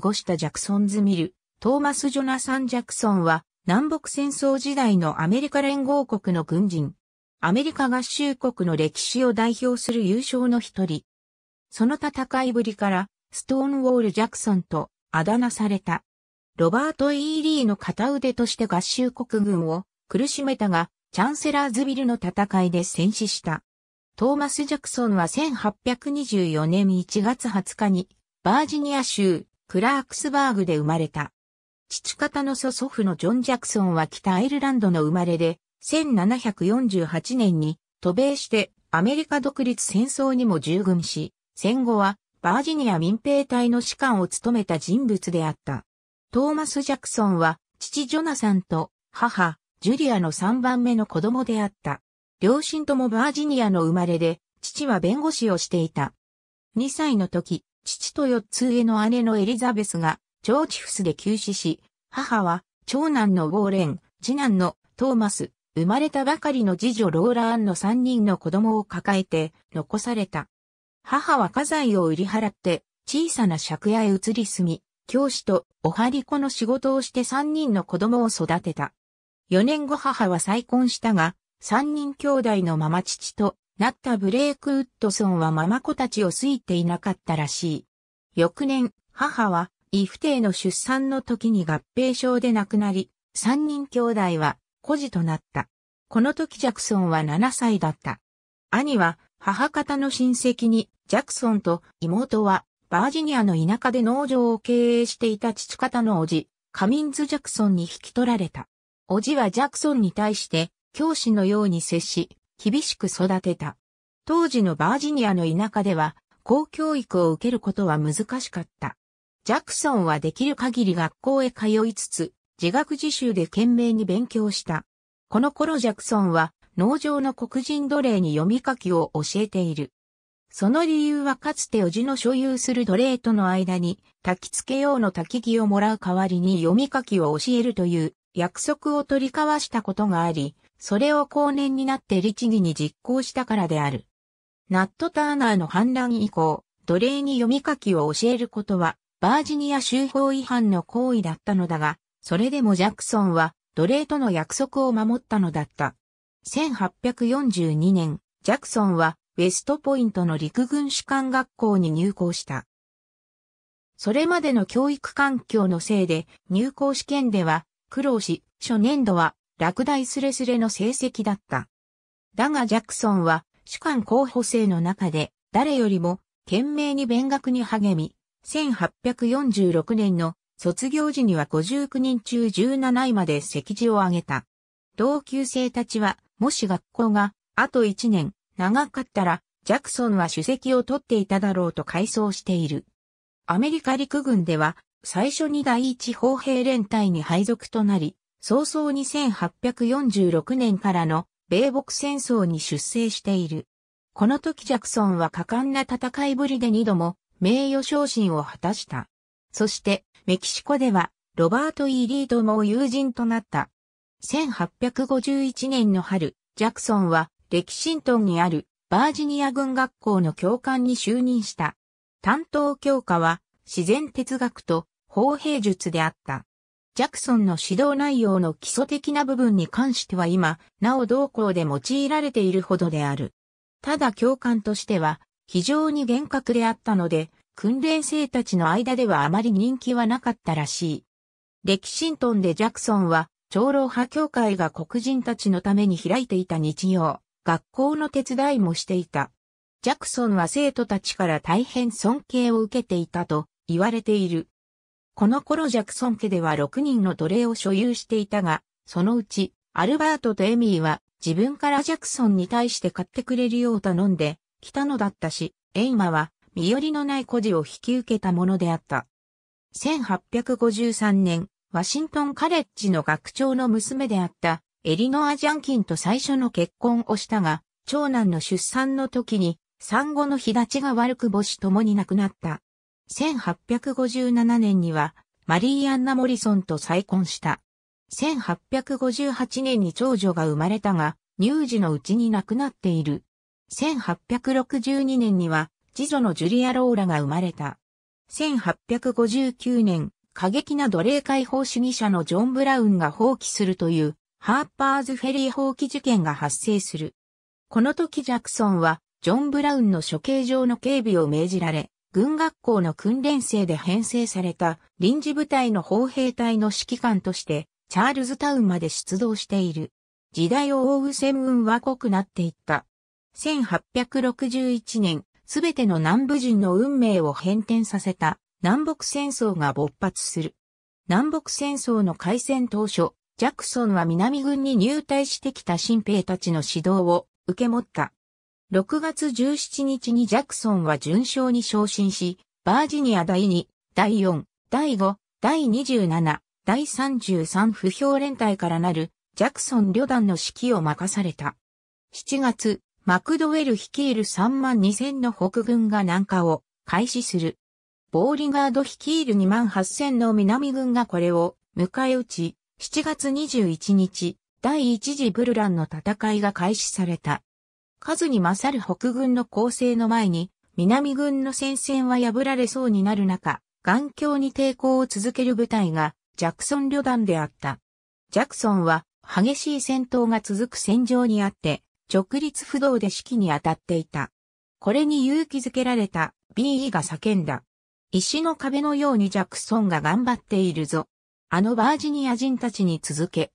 ごしたジャクソンズ・ミル、トーマス・ジョナサン・ジャクソンは、南北戦争時代のアメリカ連合国の軍人。アメリカ合衆国の歴史を代表する優勝の一人。その戦いぶりから、ストーンウォール・ジャクソンとあだ名された。ロバート・イーリーの片腕として合衆国軍を苦しめたが、チャンセラーズビルの戦いで戦死した。トーマス・ジャクソンは1824年1月20日に、バージニア州クラークスバーグで生まれた。父方の祖祖父のジョン・ジャクソンは北アイルランドの生まれで、1748年に渡米してアメリカ独立戦争にも従軍し、戦後はバージニア民兵隊の士官を務めた人物であった。トーマス・ジャクソンは父ジョナサンと母、ジュリアの3番目の子供であった。両親ともバージニアの生まれで、父は弁護士をしていた。2歳の時、父と四つ上の姉のエリザベスが、腸チフスで急死し、母は、長男のウォーレン、次男のトーマス、生まれたばかりの次女ローラーンの三人の子供を抱えて残された。母は家財を売り払って小さな借家へ移り住み、教師とお張り子の仕事をして三人の子供を育てた。四年後母は再婚したが、三人兄弟のまま父となったブレイクウッドソンはママ子たちを好いていなかったらしい。翌年、母は、異テ定の出産の時に合併症で亡くなり、三人兄弟は孤児となった。この時ジャクソンは7歳だった。兄は母方の親戚にジャクソンと妹はバージニアの田舎で農場を経営していた父方のおじ、カミンズ・ジャクソンに引き取られた。おじはジャクソンに対して教師のように接し、厳しく育てた。当時のバージニアの田舎では、公教育を受けることは難しかった。ジャクソンはできる限り学校へ通いつつ、自学自習で懸命に勉強した。この頃ジャクソンは、農場の黒人奴隷に読み書きを教えている。その理由はかつておじの所有する奴隷との間に、焚き付け用の焚き木をもらう代わりに読み書きを教えるという約束を取り交わしたことがあり、それを後年になって律儀に実行したからである。ナット・ターナーの反乱以降、奴隷に読み書きを教えることは、バージニア州法違反の行為だったのだが、それでもジャクソンは奴隷との約束を守ったのだった。1842年、ジャクソンはウェストポイントの陸軍士官学校に入校した。それまでの教育環境のせいで入校試験では苦労し、初年度は落第すれすれの成績だった。だがジャクソンは主観候補生の中で誰よりも懸命に勉学に励み、1846年の卒業時には59人中17位まで席次を上げた。同級生たちは、もし学校があと1年長かったら、ジャクソンは主席を取っていただろうと回想している。アメリカ陸軍では、最初に第一砲兵連隊に配属となり、早々2846年からの米北戦争に出征している。この時ジャクソンは果敢な戦いぶりで二度も名誉昇進を果たした。そしてメキシコではロバート・イリードも友人となった。1851年の春、ジャクソンはレキシントンにあるバージニア軍学校の教官に就任した。担当教科は自然哲学と法兵術であった。ジャクソンの指導内容の基礎的な部分に関しては今、なお同行で用いられているほどである。ただ教官としては、非常に厳格であったので、訓練生たちの間ではあまり人気はなかったらしい。レキシントンでジャクソンは、長老派協会が黒人たちのために開いていた日曜、学校の手伝いもしていた。ジャクソンは生徒たちから大変尊敬を受けていたと言われている。この頃ジャクソン家では6人の奴隷を所有していたが、そのうち、アルバートとエミーは自分からジャクソンに対して買ってくれるよう頼んで、来たのだったし、エイマは身寄りのない孤児を引き受けたものであった。1853年、ワシントンカレッジの学長の娘であったエリノア・ジャンキンと最初の結婚をしたが、長男の出産の時に産後の日立ちが悪く母子ともに亡くなった。1857年にはマリー・アンナ・モリソンと再婚した。1858年に長女が生まれたが、乳児のうちに亡くなっている。1862年には、次女のジュリア・ローラが生まれた。1859年、過激な奴隷解放主義者のジョン・ブラウンが放棄するという、ハーパーズ・フェリー放棄事件が発生する。この時ジャクソンは、ジョン・ブラウンの処刑場の警備を命じられ、軍学校の訓練生で編成された臨時部隊の砲兵隊の指揮官として、チャールズタウンまで出動している。時代を追う戦運は濃くなっていった。1861年、すべての南部人の運命を変転させた南北戦争が勃発する。南北戦争の開戦当初、ジャクソンは南軍に入隊してきた新兵たちの指導を受け持った。6月17日にジャクソンは順勝に昇進し、バージニア第2、第4、第5、第27、第33不評連隊からなるジャクソン旅団の指揮を任された。7月、マクドウェル率いる3万2000の北軍が南下を開始する。ボーリガード率いる2万8000の南軍がこれを迎え撃ち、7月21日、第1次ブルランの戦いが開始された。数に勝る北軍の攻勢の前に、南軍の戦線は破られそうになる中、頑強に抵抗を続ける部隊が、ジャクソン旅団であった。ジャクソンは、激しい戦闘が続く戦場にあって、直立不動で指揮に当たっていた。これに勇気づけられた BE が叫んだ。石の壁のようにジャクソンが頑張っているぞ。あのバージニア人たちに続け。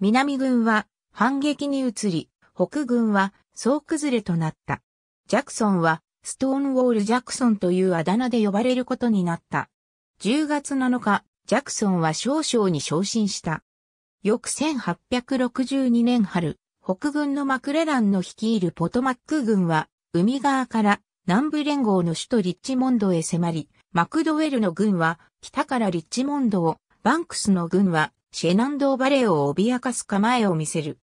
南軍は反撃に移り、北軍は総崩れとなった。ジャクソンは、ストーンウォール・ジャクソンというあだ名で呼ばれることになった。10月7日、ジャクソンは少々に昇進した。翌1862年春、北軍のマクレランの率いるポトマック軍は、海側から南部連合の首都リッチモンドへ迫り、マクドウェルの軍は北からリッチモンドを、バンクスの軍はシェナンドーバレーを脅かす構えを見せる。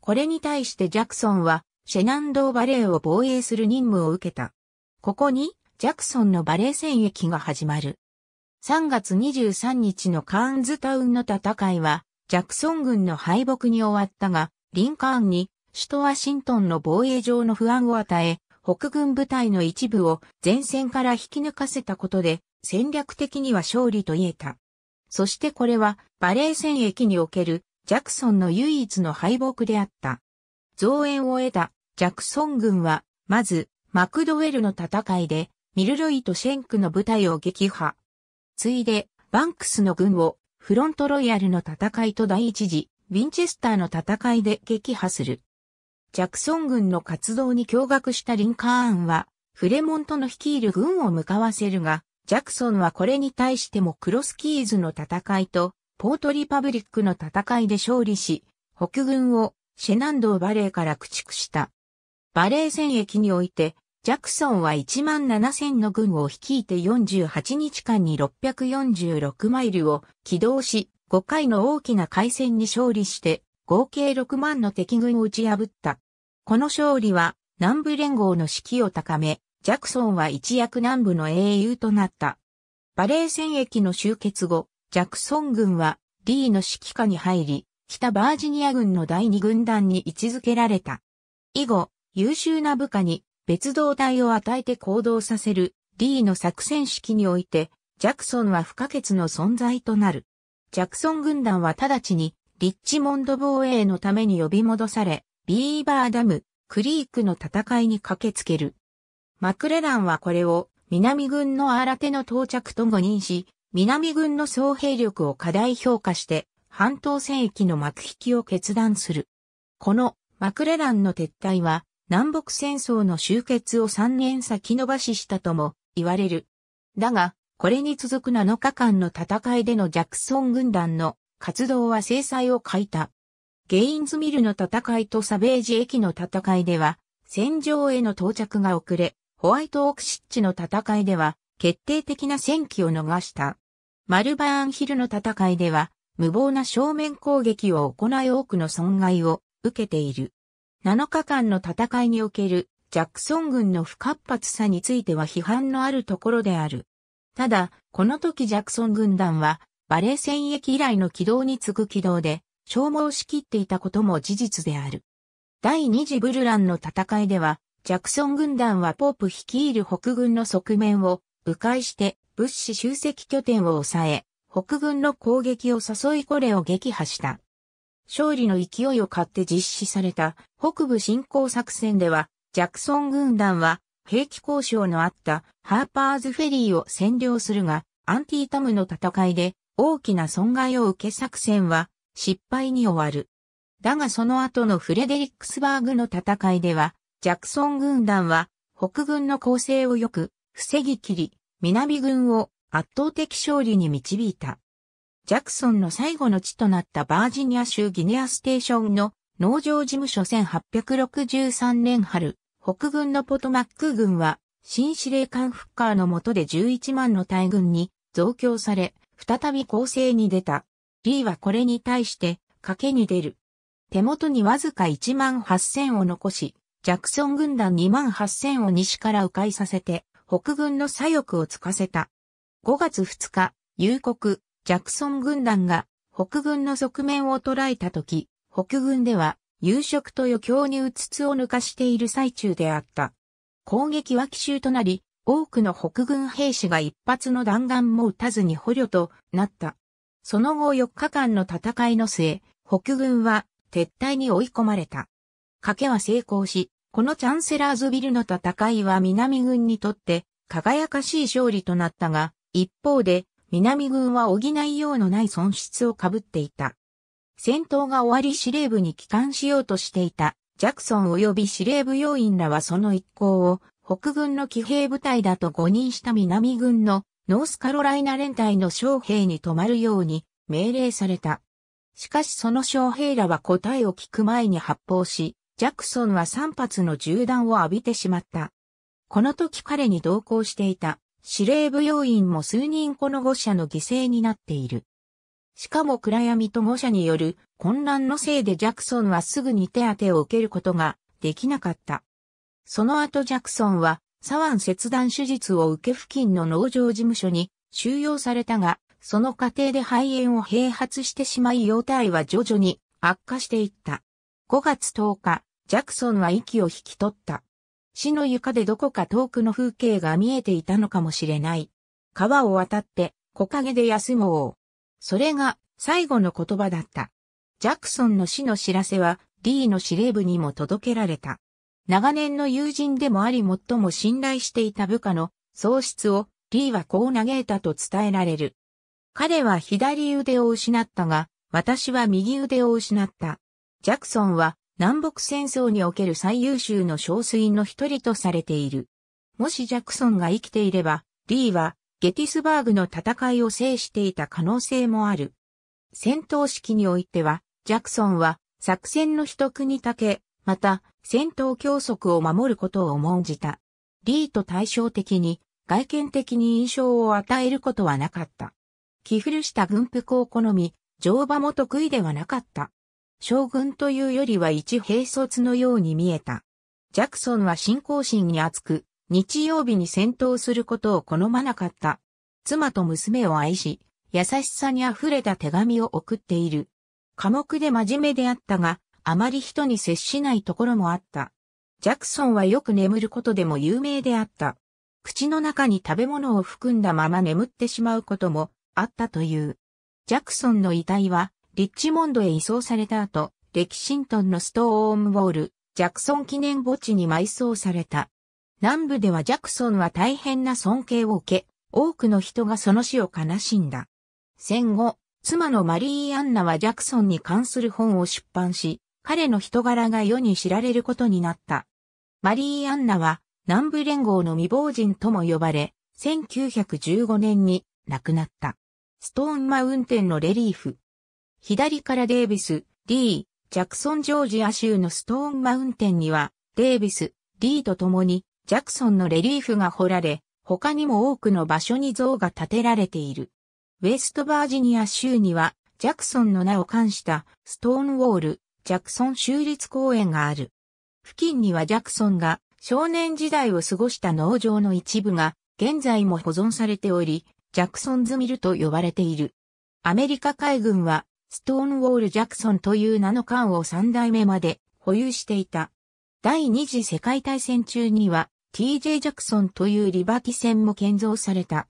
これに対してジャクソンはシェナンドーバレーを防衛する任務を受けた。ここに、ジャクソンのバレー戦役が始まる。3月23日のカーンズタウンの戦いは、ジャクソン軍の敗北に終わったが、リンカーンに首都ワシントンの防衛上の不安を与え、北軍部隊の一部を前線から引き抜かせたことで、戦略的には勝利と言えた。そしてこれは、バレー戦役におけるジャクソンの唯一の敗北であった。増援を得たジャクソン軍は、まず、マクドウェルの戦いで、ミルロイとシェンクの部隊を撃破。ついで、バンクスの軍を、フロントロイヤルの戦いと第一次、ウィンチェスターの戦いで撃破する。ジャクソン軍の活動に驚愕したリンカーンは、フレモントの率いる軍を向かわせるが、ジャクソンはこれに対してもクロスキーズの戦いと、ポートリパブリックの戦いで勝利し、北軍をシェナンドーバレーから駆逐した。バレー戦役において、ジャクソンは1万7000の軍を率いて48日間に646マイルを起動し、5回の大きな海戦に勝利して、合計6万の敵軍を打ち破った。この勝利は、南部連合の士気を高め、ジャクソンは一躍南部の英雄となった。バレー戦役の終結後、ジャクソン軍は、リーの指揮下に入り、北バージニア軍の第二軍団に位置づけられた。以後、優秀な部下に別動隊を与えて行動させる D の作戦式において、ジャクソンは不可欠の存在となる。ジャクソン軍団は直ちにリッチモンド防衛のために呼び戻され、ビーバーダム、クリークの戦いに駆けつける。マクレランはこれを南軍の新手の到着と誤認し、南軍の総兵力を過大評価して、半島戦域の幕引きを決断する。このマクレランの撤退は、南北戦争の終結を3年先延ばししたとも言われる。だが、これに続く7日間の戦いでのジャクソン軍団の活動は制裁を欠いた。ゲインズミルの戦いとサベージ駅の戦いでは、戦場への到着が遅れ、ホワイトオークシッチの戦いでは、決定的な戦機を逃した。マルバーンヒルの戦いでは、無謀な正面攻撃を行い多くの損害を受けている。7日間の戦いにおけるジャクソン軍の不活発さについては批判のあるところである。ただ、この時ジャクソン軍団は、バレー戦役以来の軌道に次ぐ軌道で、消耗しきっていたことも事実である。第二次ブルランの戦いでは、ジャクソン軍団はポープ率いる北軍の側面を迂回して物資集積拠点を抑え、北軍の攻撃を誘いこれを撃破した。勝利の勢いを買って実施された北部侵攻作戦では、ジャクソン軍団は兵器交渉のあったハーパーズフェリーを占領するが、アンティータムの戦いで大きな損害を受け作戦は失敗に終わる。だがその後のフレデリックスバーグの戦いでは、ジャクソン軍団は北軍の攻勢をよく防ぎきり、南軍を圧倒的勝利に導いた。ジャクソンの最後の地となったバージニア州ギネアステーションの農場事務所1863年春、北軍のポトマック軍は、新司令官フッカーの下で11万の大軍に増強され、再び攻勢に出た。リーはこれに対して、賭けに出る。手元にわずか1万8000を残し、ジャクソン軍団2万8000を西から迂回させて、北軍の左翼をつかせた。5月2日、夕刻、ジャクソン軍団が北軍の側面を捉えたとき、北軍では夕食と余興にうつつを抜かしている最中であった。攻撃は奇襲となり、多くの北軍兵士が一発の弾丸も撃たずに捕虜となった。その後4日間の戦いの末、北軍は撤退に追い込まれた。賭けは成功し、このチャンセラーズビルの戦いは南軍にとって輝かしい勝利となったが、一方で南軍は補いようのない損失をかぶっていた。戦闘が終わり司令部に帰還しようとしていた、ジャクソン及び司令部要員らはその一行を、北軍の騎兵部隊だと誤認した南軍のノースカロライナ連隊の将兵に止まるように命令された。しかしその将兵らは答えを聞く前に発砲し、ジャクソンは3発の銃弾を浴びてしまった。この時彼に同行していた司令部要員も数人この誤射の犠牲になっている。しかも暗闇と誤射による混乱のせいでジャクソンはすぐに手当てを受けることができなかった。その後ジャクソンはサワン切断手術を受け付近の農場事務所に収容されたが、その過程で肺炎を併発してしまい容体は徐々に悪化していった。5月10日、ジャクソンは息を引き取った。死の床でどこか遠くの風景が見えていたのかもしれない。川を渡って、木陰で休もう。それが最後の言葉だった。ジャクソンの死の知らせは、D の司令部にも届けられた。長年の友人でもあり最も信頼していた部下の喪失をリーはこう嘆いたと伝えられる。彼は左腕を失ったが、私は右腕を失った。ジャクソンは南北戦争における最優秀の少水の一人とされている。もしジャクソンが生きていれば、リーはゲティスバーグの戦いを制していた可能性もある。戦闘式においては、ジャクソンは作戦の一国だけ、また戦闘教則を守ることを重んじた。リーと対照的に外見的に印象を与えることはなかった。寄古した軍服を好み、乗馬も得意ではなかった。将軍というよりは一兵卒のように見えた。ジャクソンは信仰心に厚く、日曜日に戦闘することを好まなかった。妻と娘を愛し、優しさに溢れた手紙を送っている。寡黙で真面目であったが、あまり人に接しないところもあった。ジャクソンはよく眠ることでも有名であった。口の中に食べ物を含んだまま眠ってしまうこともあったという。ジャクソンの遺体はリッチモンドへ移送された後、レキシントンのストーンウォール、ジャクソン記念墓地に埋葬された。南部ではジャクソンは大変な尊敬を受け、多くの人がその死を悲しんだ。戦後、妻のマリー・アンナはジャクソンに関する本を出版し、彼の人柄が世に知られることになった。マリー・アンナは南部連合の未亡人とも呼ばれ、1915年に亡くなった。ストーンマウンテンのレリーフ、左からデイビス、D、ジャクソン・ジョージア州のストーン・マウンテンには、デイビス、D と共に、ジャクソンのレリーフが掘られ、他にも多くの場所に像が建てられている。ウェストバージニア州には、ジャクソンの名を冠したストーンウォール、ジャクソン州立公園がある。付近にはジャクソンが少年時代を過ごした農場の一部が現在も保存されており、ジャクソンズミルと呼ばれている。アメリカ海軍はストーンウォール・ジャクソンという名の艦を3代目まで保有していた。第二次世界大戦中には TJ ジャクソンというリバティ船も建造された。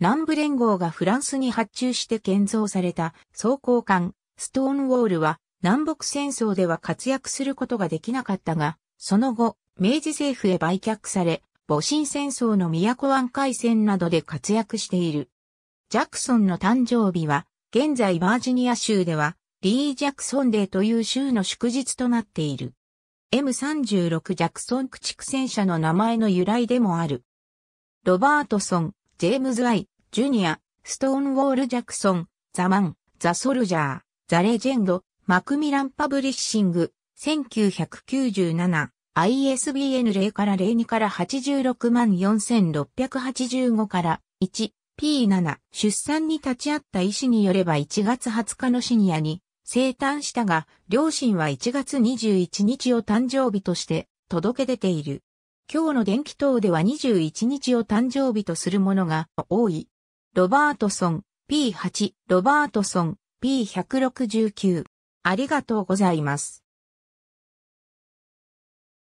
南部連合がフランスに発注して建造された装甲艦ストーンウォールは南北戦争では活躍することができなかったが、その後、明治政府へ売却され、戊辰戦争の都湾海戦などで活躍している。ジャクソンの誕生日は現在バージニア州では、リー・ジャクソンデーという州の祝日となっている。M36 ジャクソン駆逐戦車の名前の由来でもある。ロバートソン、ジェームズ・アイ、ジュニア、ストーンウォール・ジャクソン、ザ・マン、ザ・ソルジャー、ザ・レジェンド、マクミラン・パブリッシング、1997、ISBN 0から02から86万4685から1、P7 出産に立ち会った医師によれば1月20日のシニアに生誕したが、両親は1月21日を誕生日として届け出ている。今日の電気等では21日を誕生日とするものが多い。ロバートソン P8、ロバートソン P169。ありがとうございます。